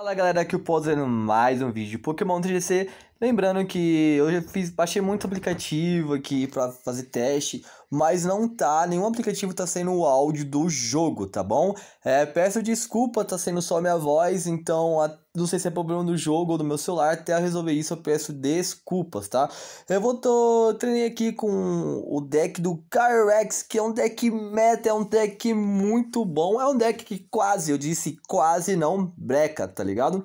Fala galera, aqui é o Pozo no mais um vídeo de Pokémon 3DC Lembrando que eu já fiz, baixei muito aplicativo aqui para fazer teste, mas não tá, nenhum aplicativo tá sendo o áudio do jogo, tá bom? É, peço desculpa, tá sendo só minha voz, então a, não sei se é problema do jogo ou do meu celular, até eu resolver isso eu peço desculpas, tá? Eu vou tô, treinei aqui com o deck do Kyrex, que é um deck meta, é um deck muito bom, é um deck que quase, eu disse quase não breca, tá ligado?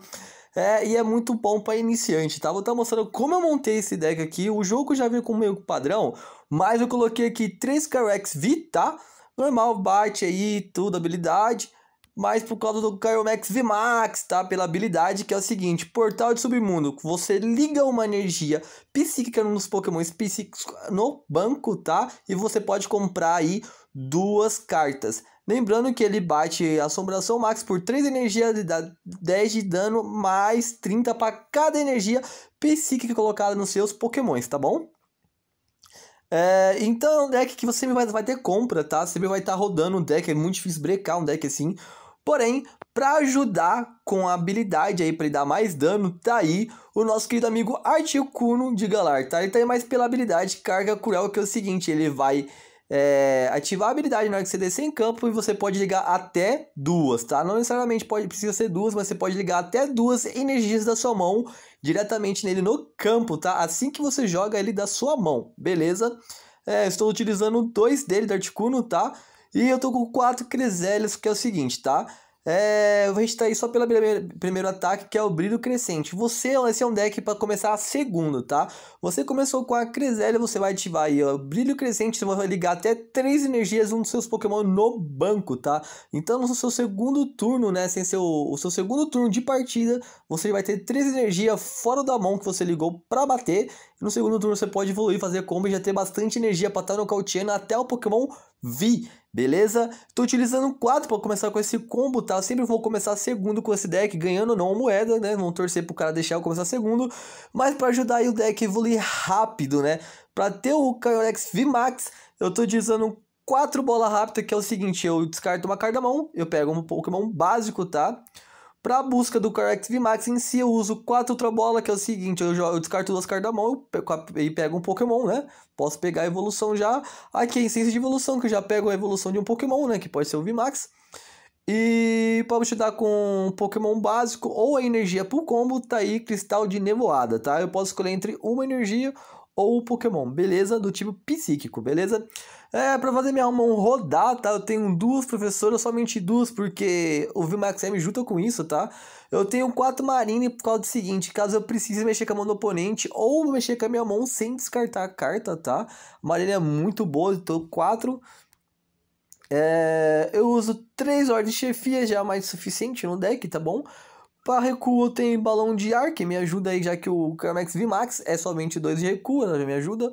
É, e é muito bom para iniciante, tá? Vou estar tá mostrando como eu montei esse deck aqui. O jogo já veio com meio padrão, mas eu coloquei aqui 3 Carex V, tá? Normal, bate aí, tudo, habilidade. Mas por causa do V Max, tá? Pela habilidade que é o seguinte, Portal de Submundo. Você liga uma energia psíquica nos pokémons psíquicos no banco, tá? E você pode comprar aí duas cartas. Lembrando que ele bate Assombração Max por 3 energias e dá 10 de dano, mais 30 para cada energia psíquica colocada nos seus pokémons, tá bom? É, então é um deck que você vai, vai ter compra, tá? Você vai estar tá rodando um deck, é muito difícil brecar um deck assim. Porém, para ajudar com a habilidade aí para ele dar mais dano, tá aí o nosso querido amigo Articuno de Galar, tá? Ele tá aí mais pela habilidade Carga Cruel, que é o seguinte, ele vai é, ativar a habilidade na hora que você descer em campo e você pode ligar até duas, tá? Não necessariamente pode, precisa ser duas, mas você pode ligar até duas energias da sua mão diretamente nele no campo, tá? Assim que você joga ele da sua mão, beleza? É, estou utilizando dois dele do Articuno, tá? E eu tô com quatro Cresélias, que é o seguinte, tá? É, a gente tá aí só pelo primeiro ataque, que é o Brilho Crescente. Você, esse é um deck para começar a segunda, tá? Você começou com a Cresélia, você vai ativar aí, ó, Brilho Crescente, você vai ligar até três energias um dos seus Pokémon no banco, tá? Então, no seu segundo turno, né, sem seu, o seu segundo turno de partida, você vai ter três energias fora da mão que você ligou para bater. No segundo turno, você pode evoluir, fazer combo e já ter bastante energia para estar tá no nocauteando até o Pokémon vi, beleza? Tô utilizando 4 para começar com esse combo, tá? Eu sempre vou começar segundo com esse deck, ganhando ou não a moeda, né? Vão torcer pro cara deixar eu começar segundo, mas para ajudar aí o deck a evoluir rápido, né? Para ter o Kaiorex Max, eu tô utilizando 4 quatro bola rápida, que é o seguinte, eu descarto uma carta da mão, eu pego um Pokémon básico, tá? Para a busca do Correct Max em si, eu uso quatro bola que é o seguinte, eu, jogo, eu descarto duas cartas da mão e pego um Pokémon, né? Posso pegar a evolução já. Aqui é a essência de evolução, que eu já pego a evolução de um Pokémon, né? Que pode ser o Vimax. E para te dar com um Pokémon básico ou a energia pro combo, tá aí Cristal de Nevoada, tá? Eu posso escolher entre uma energia ou o Pokémon, beleza? Do tipo psíquico, beleza? É, pra fazer minha mão rodar, tá? Eu tenho duas professoras, somente duas, porque o Vilmax me junta com isso, tá? Eu tenho quatro marine por causa do seguinte, caso eu precise mexer com a mão do oponente ou mexer com a minha mão sem descartar a carta, tá? Marine é muito boa, então quatro. É, eu uso três ordens de chefia, já é mais suficiente no deck, tá bom? Para recuo tem balão de ar, que me ajuda aí, já que o Carmex Vimax é somente dois de recuo, né? já me ajuda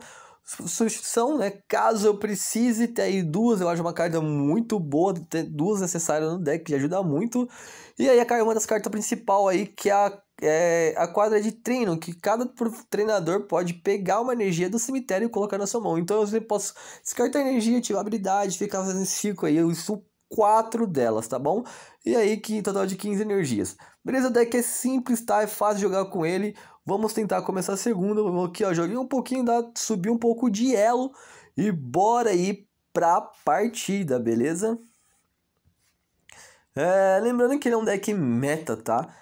substituição, né? Caso eu precise ter aí duas, eu acho uma carta muito boa, ter duas necessárias no deck, que ajuda muito. E aí a uma das cartas principal aí, que é a, é a quadra de treino, que cada treinador pode pegar uma energia do cemitério e colocar na sua mão. Então eu posso descartar é energia, ativar habilidade, ficar fazendo ciclo aí, eu sou quatro delas, tá bom? E aí que total de 15 energias. Beleza, o deck é simples, tá? É fácil jogar com ele. Vamos tentar começar a segunda. aqui, ó, joguei um pouquinho, dá, subi um pouco de elo e bora aí pra partida, beleza? É, lembrando que ele é um deck meta, tá?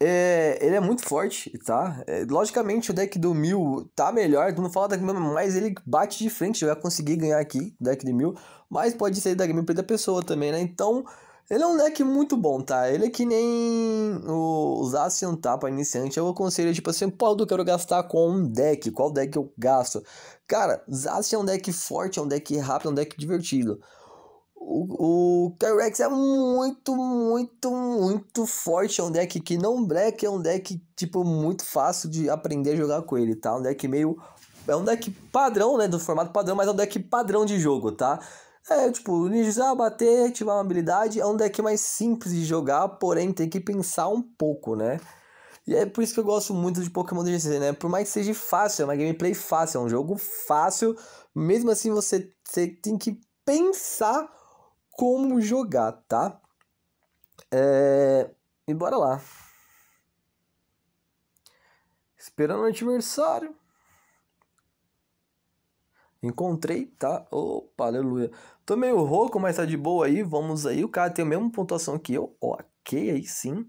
É, ele é muito forte, tá? É, logicamente o deck do mil tá melhor, não fala deck mil, mas ele bate de frente, vai conseguir ganhar aqui, deck de mil, mas pode ser da gameplay da pessoa também, né? Então, ele é um deck muito bom, tá? Ele é que nem o, o Zacian tá para iniciante. Eu aconselho, tipo assim, pô, eu quero gastar com um deck. Qual deck eu gasto? Cara, Zacian é um deck forte, é um deck rápido, é um deck divertido. O, o Kyrex é muito, muito, muito forte. É um deck que não breca, é um deck, tipo, muito fácil de aprender a jogar com ele, tá? É um deck meio. É um deck padrão, né? Do formato padrão, mas é um deck padrão de jogo, tá? É, tipo, ninjutsu, é bater, ativar uma habilidade, é um deck mais simples de jogar, porém tem que pensar um pouco, né? E é por isso que eu gosto muito de Pokémon DGC, né? Por mais que seja fácil, é uma gameplay fácil, é um jogo fácil, mesmo assim você, você tem que pensar como jogar, tá? É... E bora lá. Esperando o aniversário. Encontrei, tá? Opa, aleluia. Tô meio rouco, mas tá de boa aí. Vamos aí. O cara tem a mesma pontuação que eu. Ok, aí sim.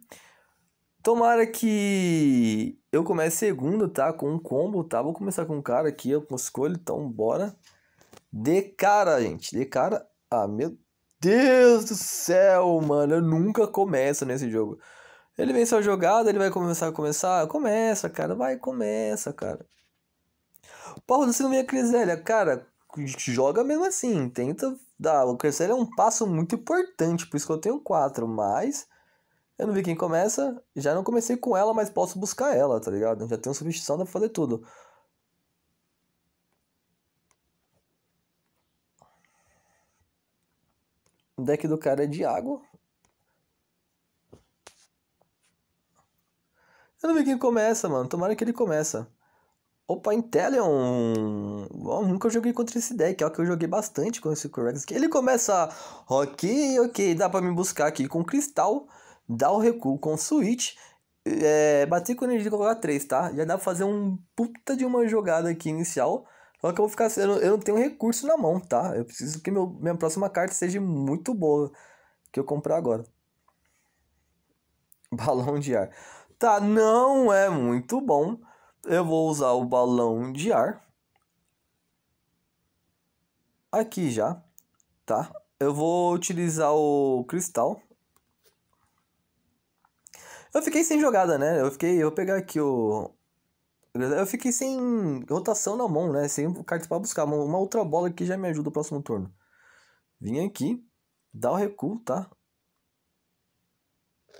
Tomara que eu comece segundo, tá? Com um combo, tá? Vou começar com um cara aqui, eu escolho, então bora. De cara, gente. De cara. Ah, meu Deus do céu, mano. Eu nunca começo nesse jogo. Ele vem sua jogada, ele vai começar a começar. Começa, cara. Vai, começa, cara. Porra, você não vê a Crisélia. Cara, joga mesmo assim. Tenta dar. O Crisélia é um passo muito importante, por isso que eu tenho quatro, mas. Eu não vi quem começa. Já não comecei com ela, mas posso buscar ela, tá ligado? Já tenho substituição, dá pra fazer tudo. O deck do cara é de água. Eu não vi quem começa, mano. Tomara que ele começa. Opa, Intellion! bom, nunca joguei contra esse deck, é o que eu joguei bastante com esse Correx. Ele começa, ok, ok, dá pra me buscar aqui com Cristal, dá o recuo com Switch, é, bater com energia e colocar 3, tá? Já dá pra fazer um puta de uma jogada aqui inicial, só que eu vou ficar, eu não, eu não tenho recurso na mão, tá? Eu preciso que meu, minha próxima carta seja muito boa, que eu comprar agora. Balão de ar. Tá, não é muito bom. Eu vou usar o balão de ar. Aqui já, tá? Eu vou utilizar o cristal. Eu fiquei sem jogada, né? Eu fiquei. Eu vou pegar aqui o. Eu fiquei sem rotação na mão, né? Sem cartas para buscar. Uma outra bola que já me ajuda no próximo turno. Vim aqui. Dá o recuo, tá?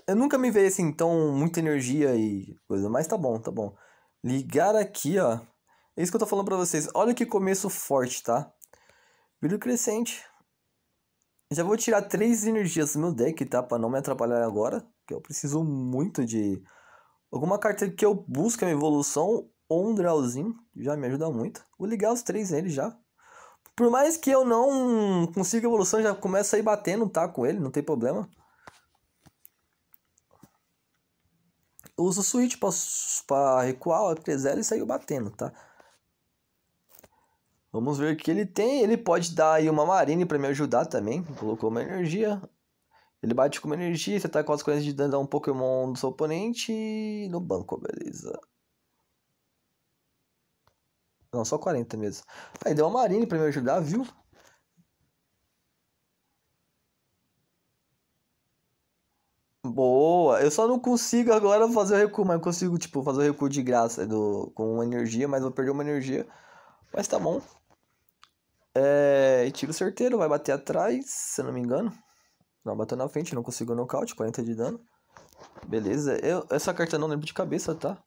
Eu nunca me vejo assim tão muita energia e coisa, mas tá bom, tá bom. Ligar aqui, ó. É isso que eu tô falando pra vocês. Olha que começo forte, tá? Brilho crescente. Já vou tirar três energias do meu deck, tá? Pra não me atrapalhar agora. Que eu preciso muito de... Alguma carta que eu busque uma evolução ou um drawzinho. Já me ajuda muito. Vou ligar os três neles já. Por mais que eu não consiga evolução, já começa a ir batendo, tá? Com ele, não tem problema. usa switch para recuar o p e saiu batendo, tá? Vamos ver o que ele tem. Ele pode dar aí uma Marine para me ajudar também. Colocou uma energia. Ele bate com uma energia, você tá com as coisas de dar um Pokémon do seu oponente no banco, beleza. Não, só 40 mesmo. Aí deu uma Marine para me ajudar, viu? eu só não consigo agora fazer o recuo, mas eu consigo, tipo, fazer o recuo de graça do, com uma energia, mas vou perder uma energia. Mas tá bom. É, e tiro certeiro, vai bater atrás, se eu não me engano. Não, bateu na frente, não consigo nocaute, 40 de dano. Beleza, eu, essa carta não lembro de cabeça, tá?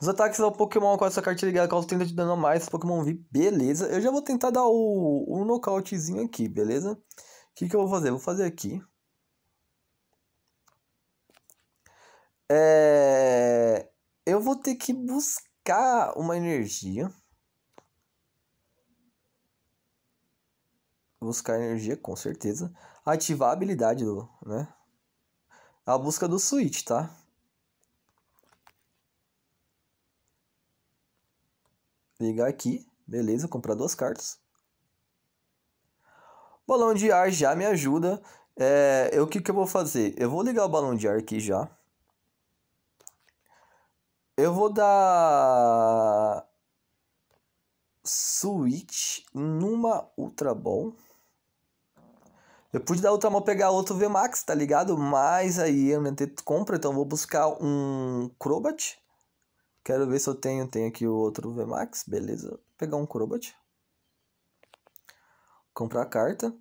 Os ataques ao Pokémon com essa carta ligada causam 30 de dano a mais, Pokémon V, beleza. Eu já vou tentar dar o, o nocautezinho aqui, beleza? O que, que eu vou fazer? Vou fazer aqui. É... Eu vou ter que buscar uma energia. Buscar energia, com certeza. Ativar a habilidade do, né? A busca do switch, tá? Ligar aqui. Beleza, comprar duas cartas. Balão de ar já me ajuda. É, eu o que, que eu vou fazer? Eu vou ligar o balão de ar aqui já. Eu vou dar Switch numa Ultra Ball. Eu pude dar Ultra Ball pegar outro VMAX, tá ligado? Mas aí eu não tenho compra, então vou buscar um Crobat. Quero ver se eu tenho. Tenho aqui o outro VMAX, beleza. Vou pegar um Crobat. Comprar a carta.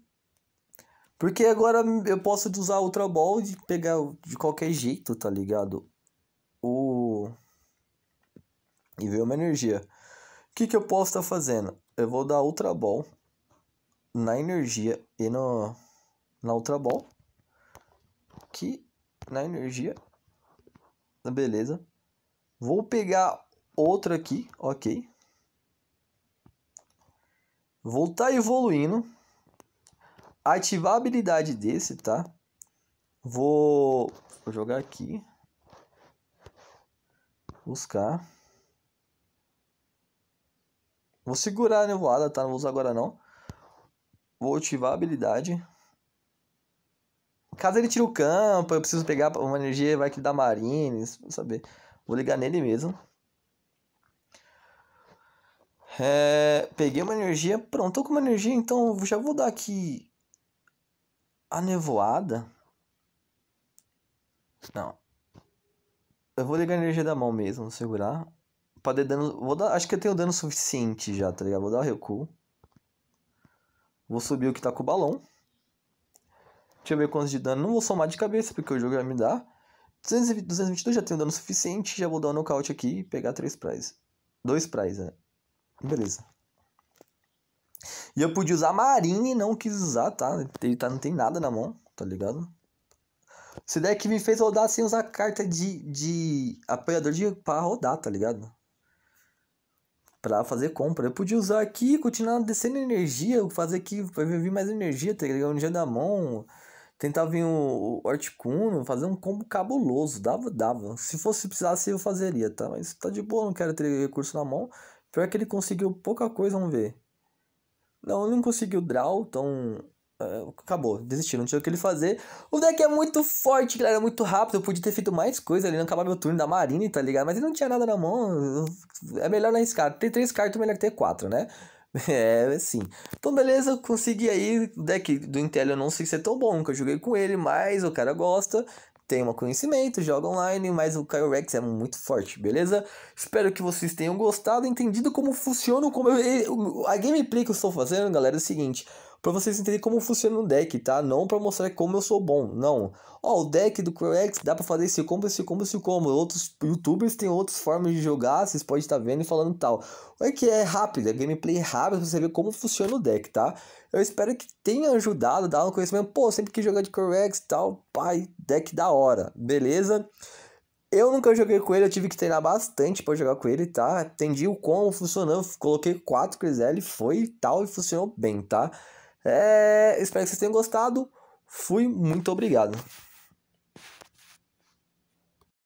Porque agora eu posso usar Ultra Ball de pegar de qualquer jeito, tá ligado? combustível, uma energia. O que, que eu posso estar tá fazendo? Eu vou dar Ultra Ball na energia e no, na Ultra Ball. aqui na energia. Beleza. Vou pegar outra aqui, ok. Vou estar tá evoluindo. Ativar a habilidade desse, tá? Vou, vou jogar aqui. Buscar. Vou segurar a nevoada, tá? Não vou usar agora não. Vou ativar a habilidade. Caso ele tire o campo, eu preciso pegar uma energia, vai que dá marines, vou saber. Vou ligar nele mesmo. É, peguei uma energia, pronto, tô com uma energia, então já vou dar aqui a nevoada. Não. Eu vou ligar a energia da mão mesmo, segurar. Pra dar dano. Vou dar, acho que eu tenho dano suficiente já, tá ligado? Vou dar recuo. Vou subir o que tá com o balão. Deixa eu ver quantos de dano. Não vou somar de cabeça, porque o jogo já me dá. 222 já tenho dano suficiente. Já vou dar um nocaute aqui e pegar três prize. dois prize, né? Beleza. E eu podia usar a Marine e não quis usar, tá? Ele tá, não tem nada na mão, tá ligado? Esse que me fez rodar sem usar carta de, de apoiador de pra rodar, tá ligado? para fazer compra. Eu podia usar aqui, continuar descendo energia, fazer aqui, para vir mais energia, tá ligado? Um mão tentar vir o, o Articuno, fazer um combo cabuloso, dava, dava. Se fosse precisasse, eu fazeria, tá? Mas tá de boa, não quero ter recurso na mão. Pior que ele conseguiu pouca coisa, vamos ver. Não, ele não conseguiu draw, então acabou, desistiram, não tinha o que ele fazer. O deck é muito forte, galera, é muito rápido. Eu podia ter feito mais coisa ali, não acabar meu turno da Marine, tá ligado? Mas ele não tinha nada na mão. É melhor não arriscar. Ter três cartas, melhor ter quatro, né? É, sim. Então, beleza, consegui aí. O deck do Intel eu não sei se é tão bom, que eu joguei com ele, mas o cara gosta tem um conhecimento, joga online, mas o Kyrex é muito forte, beleza? Espero que vocês tenham gostado, entendido como funciona, como eu, a gameplay que eu estou fazendo, galera, é o seguinte para vocês entenderem como funciona um deck, tá? Não para mostrar como eu sou bom, não. Ó, o deck do Corex dá para fazer esse como, esse como, esse como. Outros youtubers têm outras formas de jogar, vocês podem estar vendo e falando tal. É que é rápido, é gameplay rápido pra você ver como funciona o deck, tá? Eu espero que tenha ajudado, dar um conhecimento. Pô, sempre que jogar de Corex tal, pai, deck da hora, beleza? Eu nunca joguei com ele, eu tive que treinar bastante para jogar com ele, tá? Entendi o como funcionando, coloquei 4 L, foi tal, e funcionou bem, tá? É, espero que vocês tenham gostado. Fui, muito obrigado.